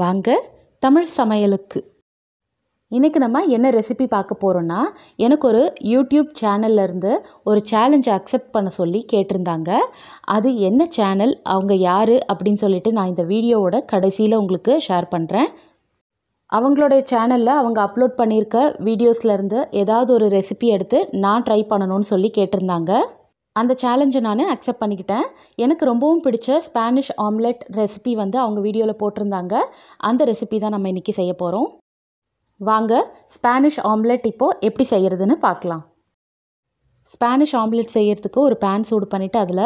வாங்க தமிழ் சமையலுக்கு இன்றைக்கி நம்ம என்ன ரெசிபி பார்க்க போகிறோன்னா எனக்கு ஒரு யூடியூப் சேனல்லேருந்து ஒரு சேலஞ்ச் அக்செப்ட் பண்ண சொல்லி கேட்டிருந்தாங்க அது என்ன சேனல் அவங்க யார் அப்படின்னு சொல்லிட்டு நான் இந்த வீடியோவோட கடைசியில் உங்களுக்கு ஷேர் பண்ணுறேன் அவங்களுடைய சேனலில் அவங்க அப்லோட் பண்ணியிருக்க வீடியோஸ்லேருந்து ஏதாவது ஒரு ரெசிபி எடுத்து நான் ட்ரை பண்ணணும்னு சொல்லி கேட்டிருந்தாங்க அந்த சேலஞ்சை நான் அக்செப்ட் பண்ணிக்கிட்டேன் எனக்கு ரொம்பவும் பிடிச்ச ஸ்பானிஷ் ஆம்லெட் ரெசிபி வந்து அவங்க வீடியோவில் போட்டிருந்தாங்க அந்த ரெசிபி தான் நம்ம இன்றைக்கி செய்ய போகிறோம் வாங்க ஸ்பானிஷ் ஆம்லெட் இப்போது எப்படி செய்கிறதுன்னு பார்க்கலாம் ஸ்பானிஷ் ஆம்லெட் செய்கிறதுக்கு ஒரு பேன் சூடு பண்ணிவிட்டு அதில்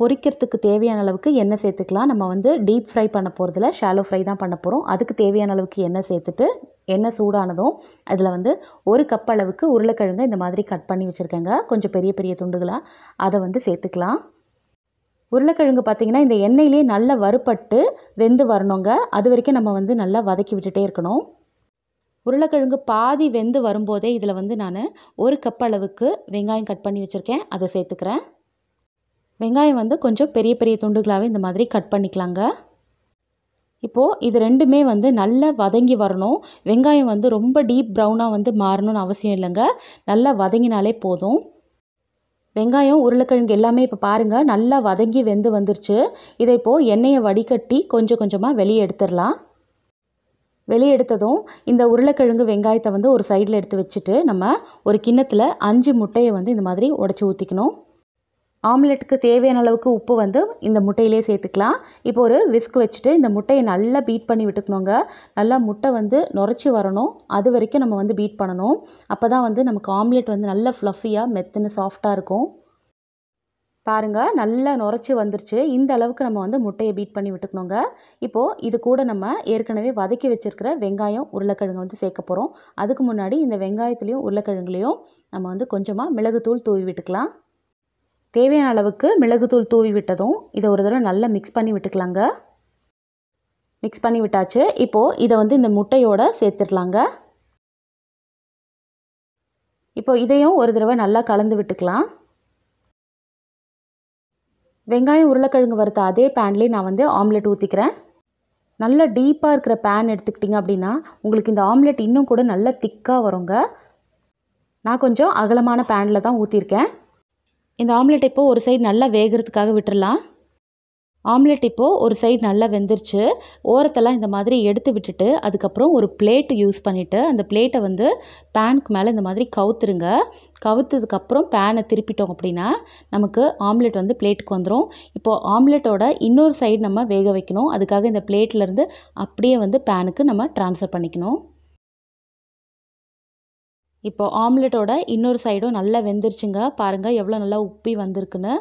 பொறிக்கிறதுக்கு தேவையான அளவுக்கு எண்ணெய் சேர்த்துக்கலாம் நம்ம வந்து டீப் ஃப்ரை பண்ண போகிறதுல ஷாலோ ஃப்ரை தான் பண்ண போகிறோம் அதுக்கு தேவையான அளவுக்கு எண்ணெய் சேர்த்துட்டு எண்ணெய் சூடானதும் அதில் வந்து ஒரு கப் அளவுக்கு உருளைக்கிழங்கு இந்த மாதிரி கட் பண்ணி வச்சுருக்கேங்க கொஞ்சம் பெரிய பெரிய துண்டுகளாக அதை வந்து சேர்த்துக்கலாம் உருளைக்கிழங்கு பார்த்திங்கன்னா இந்த எண்ணெயிலே நல்லா வறுபட்டு வெந்து வரணுங்க அது வரைக்கும் நம்ம வந்து நல்லா வதக்கி விட்டுட்டே இருக்கணும் உருளைக்கிழங்கு பாதி வெந்து வரும்போதே இதில் வந்து நான் ஒரு கப் அளவுக்கு வெங்காயம் கட் பண்ணி வச்சுருக்கேன் அதை சேர்த்துக்கிறேன் வெங்காயம் வந்து கொஞ்சம் பெரிய பெரிய துண்டுகளாகவே இந்த மாதிரி கட் பண்ணிக்கலாங்க இப்போது இது ரெண்டுமே வந்து நல்லா வதங்கி வரணும் வெங்காயம் வந்து ரொம்ப டீப் ப்ரௌனாக வந்து மாறணும்னு அவசியம் இல்லைங்க நல்லா வதங்கினாலே போதும் வெங்காயம் உருளைக்கிழங்கு எல்லாமே இப்போ பாருங்கள் நல்லா வதங்கி வெந்து வந்துருச்சு இதை இப்போது எண்ணெயை வடிகட்டி கொஞ்சம் கொஞ்சமாக வெளியே எடுத்துடலாம் வெளியே எடுத்ததும் இந்த உருளைக்கிழங்கு வெங்காயத்தை வந்து ஒரு சைடில் எடுத்து வச்சுட்டு நம்ம ஒரு கிண்ணத்தில் அஞ்சு முட்டையை வந்து இந்த மாதிரி உடச்சி ஊற்றிக்கணும் ஆம்லெட்டுக்கு தேவையான அளவுக்கு உப்பு வந்து இந்த முட்டையிலே சேர்த்துக்கலாம் இப்போ ஒரு விஸ்க் வச்சுட்டு இந்த முட்டையை நல்லா பீட் பண்ணி விட்டுக்கணுங்க நல்லா முட்டை வந்து நுரைச்சி வரணும் அது வரைக்கும் நம்ம வந்து பீட் பண்ணணும் அப்போ தான் வந்து நமக்கு ஆம்லெட் வந்து நல்லா ஃப்ளஃபியாக மெத்துன்னு சாஃப்டாக இருக்கும் பாருங்கள் நல்லா நுரைச்சி வந்துருச்சு இந்த அளவுக்கு நம்ம வந்து முட்டையை பீட் பண்ணி விட்டுக்கணுங்க இப்போது இது கூட நம்ம ஏற்கனவே வதக்கி வச்சுருக்கிற வெங்காயம் உருளைக்கிழங்கு வந்து சேர்க்க போகிறோம் அதுக்கு முன்னாடி இந்த வெங்காயத்துலேயும் உருளைக்கிழங்குலேயும் நம்ம வந்து கொஞ்சமாக மிளகுத்தூள் தூவி விட்டுக்கலாம் தேவையான அளவுக்கு மிளகுத்தூள் தூவி விட்டதும் இதை ஒரு தடவை நல்லா மிக்ஸ் பண்ணி விட்டுக்கலாங்க மிக்ஸ் பண்ணி விட்டாச்சு இப்போது இதை வந்து இந்த முட்டையோடு சேர்த்துடலாங்க இப்போ இதையும் ஒரு தடவை நல்லா கலந்து விட்டுக்கலாம் வெங்காயம் உருளைக்கிழங்கு வறுத்த அதே பேன்லேயே நான் வந்து ஆம்லெட் ஊற்றிக்கிறேன் நல்லா டீப்பாக இருக்கிற பேன் எடுத்துக்கிட்டிங்க அப்படின்னா உங்களுக்கு இந்த ஆம்லெட் இன்னும் கூட நல்லா திக்காக வருங்க நான் கொஞ்சம் அகலமான பேனில் தான் ஊற்றிருக்கேன் இந்த ஆம்லெட் இப்போது ஒரு சைடு நல்லா வேகிறதுக்காக விட்டுடலாம் ஆம்லெட் இப்போது ஒரு சைடு நல்லா வெந்துருச்சு ஓரத்தெல்லாம் இந்த மாதிரி எடுத்து விட்டுட்டு அதுக்கப்புறம் ஒரு பிளேட்டு யூஸ் பண்ணிவிட்டு அந்த பிளேட்டை வந்து பேனுக்கு மேலே இந்த மாதிரி கவுத்துருங்க கவுத்ததுக்கப்புறம் பேனை திருப்பிட்டோம் அப்படின்னா நமக்கு ஆம்லெட் வந்து பிளேட்டுக்கு வந்துடும் இப்போது ஆம்லெட்டோட இன்னொரு சைடு நம்ம வேக வைக்கணும் அதுக்காக இந்த பிளேட்லேருந்து அப்படியே வந்து பேனுக்கு நம்ம ட்ரான்ஸ்ஃபர் பண்ணிக்கணும் இப்போ ஆம்லெட்டோட இன்னொரு சைடும் நல்லா வெந்துருச்சுங்க பாருங்கள் எவ்வளோ நல்லா உப்பி வந்திருக்குன்னு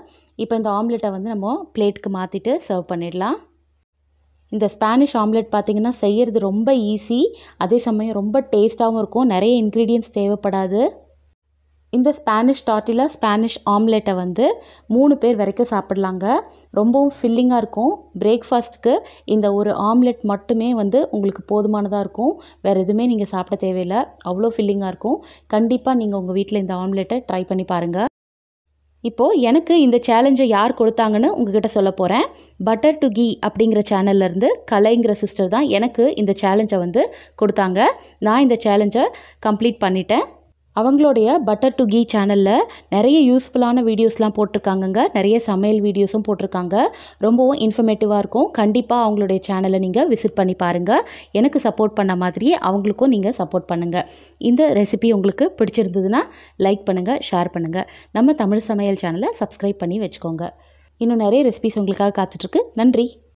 இப்போ இந்த ஆம்லெட்டை வந்து நம்ம பிளேட்டுக்கு மாற்றிட்டு சர்வ் பண்ணிடலாம் இந்த ஸ்பானிஷ் ஆம்லெட் பார்த்திங்கன்னா செய்கிறது ரொம்ப ஈஸி அதே சமயம் ரொம்ப டேஸ்ட்டாகவும் இருக்கும் நிறைய இன்க்ரீடியன்ஸ் தேவைப்படாது இந்த ஸ்பானிஷ் டாட்டில் ஸ்பானிஷ் ஆம்லேட்டை வந்து மூணு பேர் வரைக்கும் சாப்பிட்லாங்க ரொம்பவும் ஃபில்லிங்காக இருக்கும் பிரேக்ஃபாஸ்ட்டுக்கு இந்த ஒரு ஆம்லெட் மட்டுமே வந்து உங்களுக்கு போதுமானதாக இருக்கும் வேறு எதுவுமே நீங்கள் சாப்பிட தேவையில்லை அவ்வளோ ஃபில்லிங்காக இருக்கும் கண்டிப்பாக நீங்கள் உங்கள் வீட்டில் இந்த ஆம்லெட்டை ட்ரை பண்ணி பாருங்கள் இப்போது எனக்கு இந்த சேலஞ்சை யார் கொடுத்தாங்கன்னு உங்ககிட்ட சொல்ல போகிறேன் பட்டர் டு கீ அப்படிங்கிற சேனல்லேருந்து கலைங்கிற சிஸ்டர் தான் எனக்கு இந்த சேலஞ்சை வந்து கொடுத்தாங்க நான் இந்த சேலஞ்சை கம்ப்ளீட் பண்ணிட்டேன் அவங்களுடைய பட்டர் டு கீ சேனலில் நிறைய யூஸ்ஃபுல்லான வீடியோஸ்லாம் போட்டிருக்காங்கங்க நிறைய சமையல் வீடியோஸும் போட்டிருக்காங்க ரொம்பவும் இன்ஃபர்மேட்டிவாக இருக்கும் கண்டிப்பாக அவங்களுடைய சேனலை நீங்கள் விசிட் பண்ணி பாருங்கள் எனக்கு சப்போர்ட் பண்ண மாதிரி அவங்களுக்கும் நீங்கள் சப்போர்ட் பண்ணுங்கள் இந்த ரெசிபி உங்களுக்கு பிடிச்சிருந்ததுன்னா லைக் பண்ணுங்கள் ஷேர் பண்ணுங்கள் நம்ம தமிழ் சமையல் சேனலை சப்ஸ்கிரைப் பண்ணி வச்சுக்கோங்க இன்னும் நிறைய ரெசிபிஸ் உங்களுக்காக காத்துட்ருக்கு நன்றி